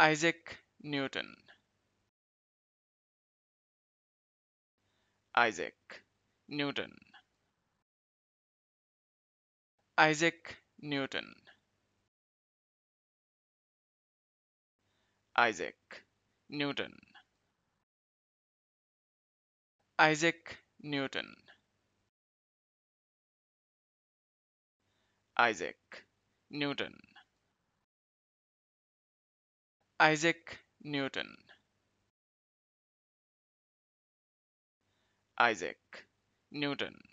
Isaac Newton Isaac Newton Isaac Newton Isaac Newton Isaac Newton Isaac Newton Isaac Newton Isaac Newton